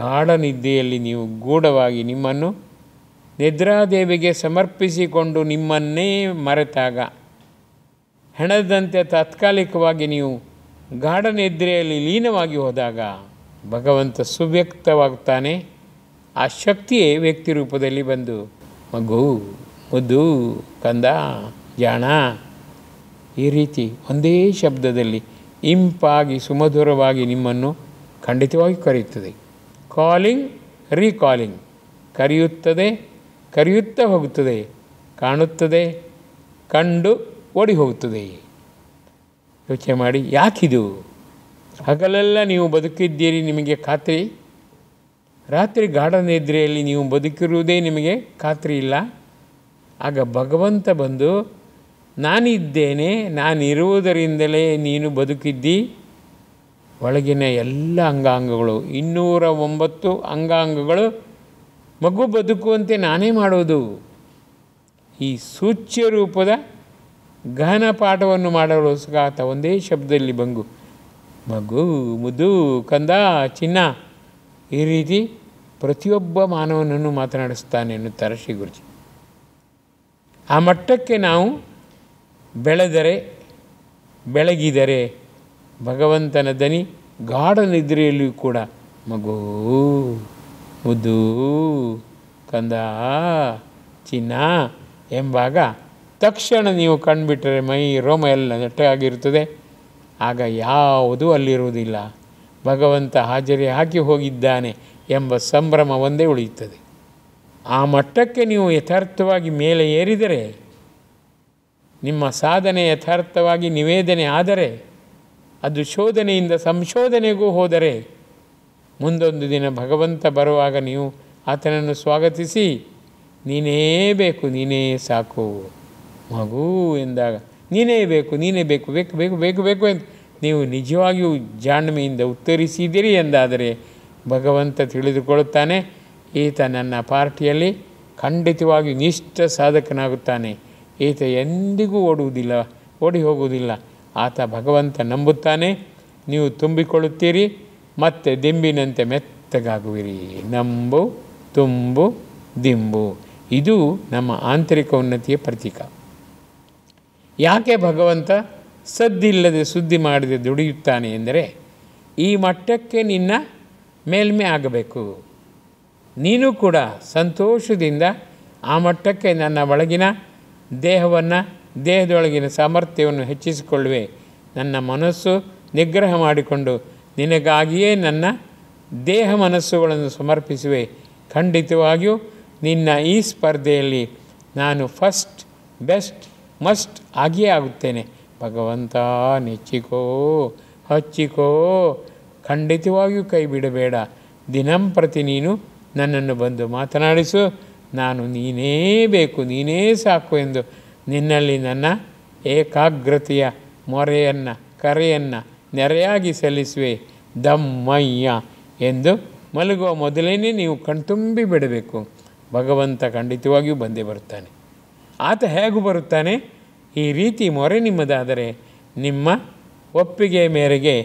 ಗಾಢ ನಿದ್ದೆಯಲ್ಲಿ ನೀವು ಗೂಢವಾಗಿ ನಿಮ್ಮನ್ನು ನಿದ್ರಾದೇವಿಗೆ ಸಮರ್ಪಿಸಿಕೊಂಡು ನಿಮ್ಮನ್ನೇ ಮರೆತಾಗ ಹೆಣದಂತೆ ತಾತ್ಕಾಲಿಕವಾಗಿ ನೀವು ಗಾಢ ನಿದ್ರೆಯಲ್ಲಿ ಲೀನವಾಗಿ ಹೋದಾಗ ಭಗವಂತ ಸುವ್ಯಕ್ತವಾಗ್ತಾನೆ ಆ ಶಕ್ತಿಯೇ ವ್ಯಕ್ತಿ ರೂಪದಲ್ಲಿ ಬಂದು ಮಗು ಮುದ್ದು ಕಂದ ಜಾಣ ಈ ರೀತಿ ಒಂದೇ ಶಬ್ದದಲ್ಲಿ ಇಂಪಾಗಿ ಸುಮಧುರವಾಗಿ ನಿಮ್ಮನ್ನು ಖಂಡಿತವಾಗಿ ಕರೆಯುತ್ತದೆ ಕಾಲಿಂಗ್ ರೀಕಾಲಿಂಗ್ ಕರೆಯುತ್ತದೆ ಕರೆಯುತ್ತಾ ಹೋಗುತ್ತದೆ ಕಾಣುತ್ತದೆ ಕಂಡು ಓಡಿ ಹೋಗುತ್ತದೆ ಯೋಚನೆ ಮಾಡಿ ಯಾಕಿದು ಹಗಲೆಲ್ಲ ನೀವು ಬದುಕಿದ್ದೀರಿ ನಿಮಗೆ ಖಾತ್ರಿ ರಾತ್ರಿ ಗಾಢ ನಿದ್ರೆಯಲ್ಲಿ ನೀವು ಬದುಕಿರುವುದೇ ನಿಮಗೆ ಖಾತ್ರಿ ಇಲ್ಲ ಆಗ ಭಗವಂತ ಬಂದು ನಾನಿದ್ದೇನೆ ನಾನಿರುವುದರಿಂದಲೇ ನೀನು ಬದುಕಿದ್ದಿ ಒಳಗಿನ ಎಲ್ಲ ಅಂಗಾಂಗಗಳು ಇನ್ನೂರ ಒಂಬತ್ತು ಅಂಗಾಂಗಗಳು ಮಗು ಬದುಕುವಂತೆ ನಾನೇ ಮಾಡೋದು ಈ ಸೂಚ್ಯ ರೂಪದ ಗಹನ ಪಾಠವನ್ನು ಮಾಡಲು ಸುಖಾತ ಒಂದೇ ಶಬ್ದದಲ್ಲಿ ಬಂಗು ಮಗು ಮುದು ಕಂದ ಚಿನ್ನ ಈ ರೀತಿ ಪ್ರತಿಯೊಬ್ಬ ಮಾನವನನ್ನು ಮಾತನಾಡಿಸ್ತಾನೆ ಎನ್ನುತ್ತಾರೆ ಶ್ರೀ ಗುರುಜಿ ಆ ಮಟ್ಟಕ್ಕೆ ನಾವು ಬೆಳೆದರೆ ಬೆಳಗಿದರೆ ಭಗವಂತನ ದನಿ ಗಾಢ ನಿದ್ರೆಯಲ್ಲಿಯೂ ಕೂಡ ಮಗು ಮುದು ಕಂದ ಚಿನ್ನ ಎಂಬಾಗ ತಕ್ಷಣ ನೀವು ಕಂಡುಬಿಟ್ಟರೆ ಮೈ ರೋಮ ಎಲ್ಲ ನೆಟ್ಟಾಗಿರ್ತದೆ ಆಗ ಯಾವುದೂ ಅಲ್ಲಿರುವುದಿಲ್ಲ ಭಗವಂತ ಹಾಜರಿ ಹಾಕಿ ಹೋಗಿದ್ದಾನೆ ಎಂಬ ಸಂಭ್ರಮ ಒಂದೇ ಉಳಿಯುತ್ತದೆ ಆ ಮಟ್ಟಕ್ಕೆ ನೀವು ಯಥಾರ್ಥವಾಗಿ ಮೇಲೆ ಏರಿದರೆ ನಿಮ್ಮ ಸಾಧನೆ ಯಥಾರ್ಥವಾಗಿ ನಿವೇದನೆ ಆದರೆ ಅದು ಶೋಧನೆಯಿಂದ ಸಂಶೋಧನೆಗೂ ಹೋದರೆ ಮುಂದೊಂದು ದಿನ ಭಗವಂತ ಬರುವಾಗ ನೀವು ಆತನನ್ನು ಸ್ವಾಗತಿಸಿ ನೀನೇ ಬೇಕು ನೀನೇ ಸಾಕು ಮಗು ಎಂದಾಗ ನೀನೇ ಬೇಕು ನೀನೇ ಬೇಕು ಬೇಕು ಬೇಕು ಬೇಕು ಬೇಕು ಎಂದು ನೀವು ನಿಜವಾಗಿಯೂ ಜಾಣ್ಮೆಯಿಂದ ಉತ್ತರಿಸಿದ್ದೀರಿ ಎಂದಾದರೆ ಭಗವಂತ ತಿಳಿದುಕೊಳ್ಳುತ್ತಾನೆ ಈತ ನನ್ನ ಪಾರ್ಟಿಯಲ್ಲಿ ಖಂಡಿತವಾಗಿ ನಿಷ್ಠ ಸಾಧಕನಾಗುತ್ತಾನೆ ಈತ ಎಂದಿಗೂ ಓಡುವುದಿಲ್ಲ ಓಡಿ ಹೋಗುವುದಿಲ್ಲ ಆತ ಭಗವಂತ ನಂಬುತ್ತಾನೆ ನೀವು ತುಂಬಿಕೊಳ್ಳುತ್ತೀರಿ ಮತ್ತೆ ದಿಂಬಿನಂತೆ ಮೆತ್ತಗಾಗುವಿರಿ ನಂಬು ತುಂಬು ದಿಂಬು ಇದು ನಮ್ಮ ಆಂತರಿಕ ಉನ್ನತಿಯ ಪ್ರತೀಕ ಯಾಕೆ ಭಗವಂತ ಸದ್ದಿಲ್ಲದೆ ಸುದ್ದಿ ಮಾಡದೆ ದುಡಿಯುತ್ತಾನೆ ಎಂದರೆ ಈ ಮಟ್ಟಕ್ಕೆ ನಿನ್ನ ಮೇಲ್ಮೆ ಆಗಬೇಕು ನೀನು ಕೂಡ ಸಂತೋಷದಿಂದ ಆ ಮಟ್ಟಕ್ಕೆ ನನ್ನ ಒಳಗಿನ ದೇಹವನ್ನು ದೇಹದೊಳಗಿನ ಸಾಮರ್ಥ್ಯವನ್ನು ಹೆಚ್ಚಿಸಿಕೊಳ್ಳುವೆ ನನ್ನ ಮನಸ್ಸು ನಿಗ್ರಹ ಮಾಡಿಕೊಂಡು ನಿನಗಾಗಿಯೇ ನನ್ನ ದೇಹ ಮನಸ್ಸುಗಳನ್ನು ಸಮರ್ಪಿಸುವೆ ಖಂಡಿತವಾಗಿಯೂ ನಿನ್ನ ಈ ಸ್ಪರ್ಧೆಯಲ್ಲಿ ನಾನು ಫಸ್ಟ್ ಬೆಸ್ಟ್ ಮಸ್ಟ್ ಆಗಿಯೇ ಆಗುತ್ತೇನೆ ಭಗವಂತ ನೆಚ್ಚಿಕೋ ಹಚ್ಚಿಕೋ ಖಂಡಿತವಾಗಿಯೂ ಕೈ ಬಿಡಬೇಡ ದಿನಂಪ್ರತಿ ನೀನು ನನ್ನನ್ನು ಬಂದು ಮಾತನಾಡಿಸು ನಾನು ನೀನೇ ಬೇಕು ನೀನೇ ಸಾಕು ಎಂದು ನಿನ್ನಲ್ಲಿ ನನ್ನ ಏಕಾಗ್ರತೆಯ ಮೊರೆಯನ್ನು ಕರೆಯನ್ನು ನೆರೆಯಾಗಿ ಸಲ್ಲಿಸುವೆ ದಮ್ಮಯ್ಯ ಎಂದು ಮಲಗುವ ಮೊದಲೇ ನೀವು ಕಣ್ತುಂಬಿ ಬಿಡಬೇಕು ಭಗವಂತ ಖಂಡಿತವಾಗಿಯೂ ಬಂದೇ ಬರುತ್ತಾನೆ ಆತ ಹೇಗೂ ಬರುತ್ತಾನೆ ಈ ರೀತಿ ಮೊರೆ ನಿಮ್ಮದಾದರೆ ನಿಮ್ಮ ಒಪ್ಪಿಗೆ ಮೇರೆಗೆ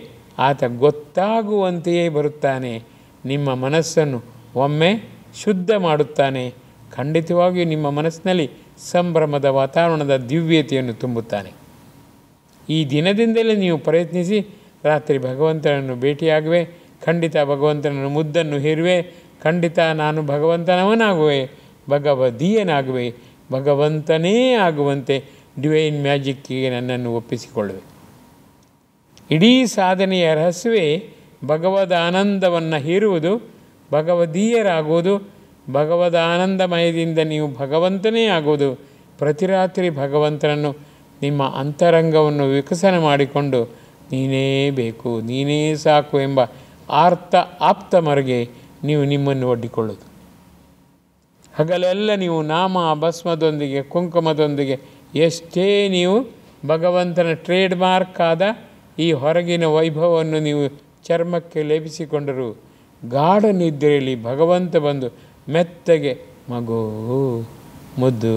ಆತ ಗೊತ್ತಾಗುವಂತೆಯೇ ಬರುತ್ತಾನೆ ನಿಮ್ಮ ಮನಸ್ಸನ್ನು ಒಮ್ಮೆ ಶುದ್ಧ ಮಾಡುತ್ತಾನೆ ಖಂಡಿತವಾಗಿಯೂ ನಿಮ್ಮ ಮನಸ್ಸಿನಲ್ಲಿ ಸಂಭ್ರಮದ ವಾತಾವರಣದ ದಿವ್ಯತೆಯನ್ನು ತುಂಬುತ್ತಾನೆ ಈ ದಿನದಿಂದಲೇ ನೀವು ಪ್ರಯತ್ನಿಸಿ ರಾತ್ರಿ ಭಗವಂತನನ್ನು ಭೇಟಿಯಾಗುವೆ ಖಂಡಿತ ಭಗವಂತನನ್ನು ಮುದ್ದನ್ನು ಹೇರುವೆ ಖಂಡಿತ ನಾನು ಭಗವಂತನವನಾಗುವೆ ಭಗವದೀಯನಾಗುವೆ ಭಗವಂತನೇ ಆಗುವಂತೆ ಡಿವೈನ್ ಮ್ಯಾಜಿಕ್ಕಿಗೆ ನನ್ನನ್ನು ಒಪ್ಪಿಸಿಕೊಳ್ಳುವೆ ಇಡೀ ಸಾಧನೆಯ ರಹಸ್ಯವೇ ಭಗವದ ಆನಂದವನ್ನು ಹೀರುವುದು ಭಗವದೀಯರಾಗುವುದು ಭಗವದ ಆನಂದಮಯದಿಂದ ನೀವು ಭಗವಂತನೇ ಆಗುವುದು ಪ್ರತಿ ರಾತ್ರಿ ಭಗವಂತನನ್ನು ನಿಮ್ಮ ಅಂತರಂಗವನ್ನು ವಿಕಸನ ಮಾಡಿಕೊಂಡು ನೀನೇ ಬೇಕು ನೀನೇ ಸಾಕು ಎಂಬ ಆರ್ಥ ಆಪ್ತ ಮರಗೆ ನೀವು ನಿಮ್ಮನ್ನು ಒಡ್ಡಿಕೊಳ್ಳೋದು ಹಗಲೆಲ್ಲ ನೀವು ನಾಮ ಭಸ್ಮದೊಂದಿಗೆ ಕುಂಕುಮದೊಂದಿಗೆ ಎಷ್ಟೇ ನೀವು ಭಗವಂತನ ಟ್ರೇಡ್ ಆದ ಈ ಹೊರಗಿನ ವೈಭವವನ್ನು ನೀವು ಚರ್ಮಕ್ಕೆ ಲೇಪಿಸಿಕೊಂಡರು ಗಾಢ ನಿದ್ರೆಯಲ್ಲಿ ಭಗವಂತ ಬಂದು ಮೆತ್ತಗೆ ಮಗು ಮುದ್ದು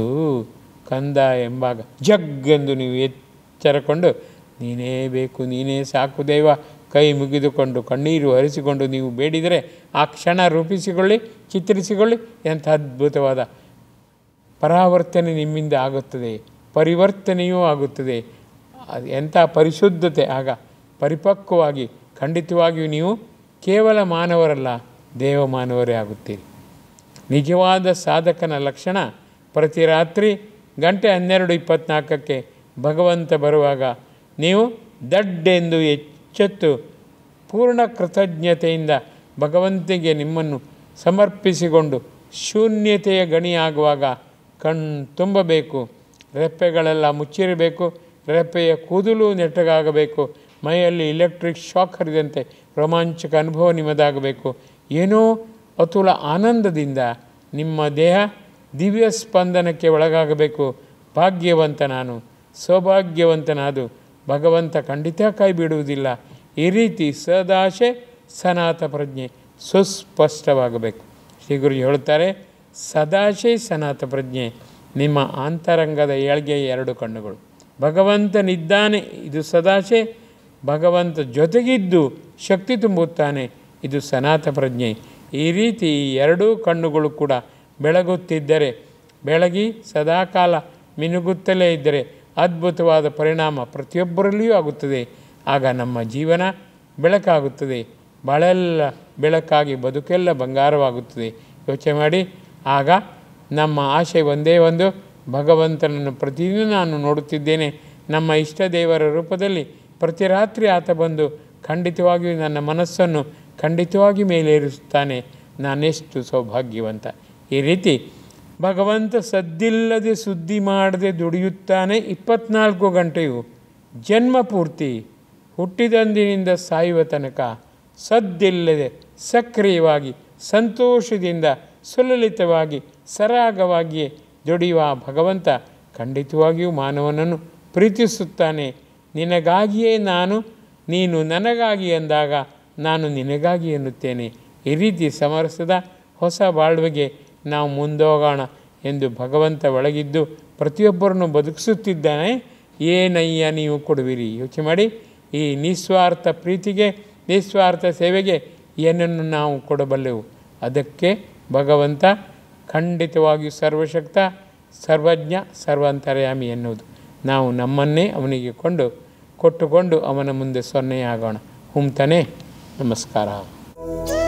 ಕಂದ ಎಂಬಾಗ ಜಗ್ಗೆಂದು ನೀವು ಎಚ್ಚರಕೊಂಡು ನೀನೇ ಬೇಕು ನೀನೇ ಸಾಕು ದೈವ ಕೈ ಮುಗಿದುಕೊಂಡು ಕಣ್ಣೀರು ಹರಿಸಿಕೊಂಡು ನೀವು ಬೇಡಿದರೆ ಆ ಕ್ಷಣ ರೂಪಿಸಿಕೊಳ್ಳಿ ಚಿತ್ರಿಸಿಕೊಳ್ಳಿ ಎಂಥ ಅದ್ಭುತವಾದ ಪರಾವರ್ತನೆ ನಿಮ್ಮಿಂದ ಆಗುತ್ತದೆ ಪರಿವರ್ತನೆಯೂ ಆಗುತ್ತದೆ ಎಂಥ ಪರಿಶುದ್ಧತೆ ಆಗ ಪರಿಪಕ್ವವಾಗಿ ಖಂಡಿತವಾಗಿಯೂ ನೀವು ಕೇವಲ ಮಾನವರಲ್ಲ ದೇವ ಮಾನವರೇ ಆಗುತ್ತೀರಿ ನಿಜವಾದ ಸಾಧಕನ ಲಕ್ಷಣ ಪ್ರತಿ ರಾತ್ರಿ ಗಂಟೆ ಹನ್ನೆರಡು ಇಪ್ಪತ್ನಾಲ್ಕಕ್ಕೆ ಭಗವಂತ ಬರುವಾಗ ನೀವು ದಡ್ಡೆಂದು ಎಚ್ಚೆತ್ತು ಪೂರ್ಣ ಕೃತಜ್ಞತೆಯಿಂದ ಭಗವಂತಿಗೆ ನಿಮ್ಮನ್ನು ಸಮರ್ಪಿಸಿಕೊಂಡು ಶೂನ್ಯತೆಯ ಗಣಿಯಾಗುವಾಗ ಕಣ್ ತುಂಬಬೇಕು ರೆಪ್ಪೆಗಳೆಲ್ಲ ಮುಚ್ಚಿರಬೇಕು ರೆಪ್ಪೆಯ ಕೂದಲು ನೆಟ್ಟಗಾಗಬೇಕು ಮೈಯಲ್ಲಿ ಇಲೆಕ್ಟ್ರಿಕ್ ಶಾಕ್ ಹರಿದಂತೆ ರೋಮಾಂಚಕ ಅನುಭವ ನಿಮ್ಮದಾಗಬೇಕು ಏನೋ ಅತುಲ ಆನಂದದಿಂದ ನಿಮ್ಮ ದೇಹ ದಿವ್ಯ ಸ್ಪಂದನಕ್ಕೆ ಒಳಗಾಗಬೇಕು ಭಾಗ್ಯವಂತ ನಾನು ಸೌಭಾಗ್ಯವಂತನಾದು ಭಗವಂತ ಖಂಡಿತ ಕೈ ಬಿಡುವುದಿಲ್ಲ ಈ ರೀತಿ ಸದಾಶೆ ಸನಾತ ಪ್ರಜ್ಞೆ ಸುಸ್ಪಷ್ಟವಾಗಬೇಕು ಶ್ರೀ ಗುರು ಹೇಳುತ್ತಾರೆ ಸದಾಶೆ ಸನಾತ ಪ್ರಜ್ಞೆ ನಿಮ್ಮ ಅಂತರಂಗದ ಏಳ್ಗೆ ಎರಡು ಕಣ್ಣುಗಳು ಭಗವಂತನಿದ್ದಾನೆ ಇದು ಸದಾಶೆ ಭಗವಂತ ಜೊತೆಗಿದ್ದು ಶಕ್ತಿ ತುಂಬುತ್ತಾನೆ ಇದು ಸನಾತ ಪ್ರಜ್ಞೆ ಈ ರೀತಿ ಎರಡೂ ಕಣ್ಣುಗಳು ಕೂಡ ಬೆಳಗುತ್ತಿದ್ದರೆ ಬೆಳಗಿ ಸದಾಕಾಲ ಮಿನುಗುತ್ತಲೇ ಇದ್ದರೆ ಅದ್ಭುತವಾದ ಪರಿಣಾಮ ಪ್ರತಿಯೊಬ್ಬರಲ್ಲಿಯೂ ಆಗುತ್ತದೆ ಆಗ ನಮ್ಮ ಜೀವನ ಬೆಳಕಾಗುತ್ತದೆ ಬಾಳೆಲ್ಲ ಬೆಳಕಾಗಿ ಬದುಕೆಲ್ಲ ಬಂಗಾರವಾಗುತ್ತದೆ ಯೋಚನೆ ಮಾಡಿ ಆಗ ನಮ್ಮ ಆಶೆ ಒಂದೇ ಒಂದು ಭಗವಂತನನ್ನು ಪ್ರತಿದಿನ ನಾನು ನೋಡುತ್ತಿದ್ದೇನೆ ನಮ್ಮ ಇಷ್ಟ ದೇವರ ರೂಪದಲ್ಲಿ ಪ್ರತಿ ರಾತ್ರಿ ಆತ ಬಂದು ಖಂಡಿತವಾಗಿಯೂ ನನ್ನ ಮನಸ್ಸನ್ನು ಖಂಡಿತವಾಗಿ ಮೇಲೇರಿಸುತ್ತಾನೆ ನಾನೆಷ್ಟು ಸೌಭಾಗ್ಯವಂತ ಈ ರೀತಿ ಭಗವಂತ ಸದ್ದಿಲ್ಲದೆ ಸುದ್ದಿ ಮಾಡದೆ ದುಡಿಯುತ್ತಾನೆ ಇಪ್ಪತ್ನಾಲ್ಕು ಗಂಟೆಯು ಜನ್ಮ ಪೂರ್ತಿ ಹುಟ್ಟಿದಂದಿನಿಂದ ಸಾಯುವ ತನಕ ಸದ್ದಿಲ್ಲದೆ ಸಕ್ರಿಯವಾಗಿ ಸಂತೋಷದಿಂದ ಸುಲಲಿತವಾಗಿ ಸರಾಗವಾಗಿ ದುಡಿಯುವ ಭಗವಂತ ಖಂಡಿತವಾಗಿಯೂ ಮಾನವನನ್ನು ಪ್ರೀತಿಸುತ್ತಾನೆ ನಿನಗಾಗಿಯೇ ನಾನು ನೀನು ನನಗಾಗಿ ಎಂದಾಗ ನಾನು ನಿನಗಾಗಿ ಎನ್ನುತ್ತೇನೆ ಈ ರೀತಿ ಸಮರಸದ ಹೊಸ ಬಾಳ್ವೆಗೆ ನಾವು ಮುಂದೋಗೋಣ ಎಂದು ಭಗವಂತ ಒಳಗಿದ್ದು ಪ್ರತಿಯೊಬ್ಬರನ್ನು ಬದುಕಿಸುತ್ತಿದ್ದಾನೆ ಏನಯ್ಯ ನೀವು ಕೊಡುವಿರಿ ಯೋಚನೆ ಮಾಡಿ ಈ ನಿಸ್ವಾರ್ಥ ಪ್ರೀತಿಗೆ ನಿಸ್ವಾರ್ಥ ಸೇವೆಗೆ ಏನನ್ನು ನಾವು ಕೊಡಬಲ್ಲೆವು ಅದಕ್ಕೆ ಭಗವಂತ ಖಂಡಿತವಾಗಿಯೂ ಸರ್ವಶಕ್ತ ಸರ್ವಜ್ಞ ಸರ್ವಾಂತರ್ಯಾಮಿ ಎನ್ನುವುದು ನಾವು ನಮ್ಮನ್ನೇ ಅವನಿಗೆ ಕೊಂಡು ಕೊಟ್ಟುಕೊಂಡು ಅವನ ಮುಂದೆ ಸೊನ್ನೆಯಾಗೋಣ ಹುಮ್ತಾನೆ ನಮಸ್ಕಾರ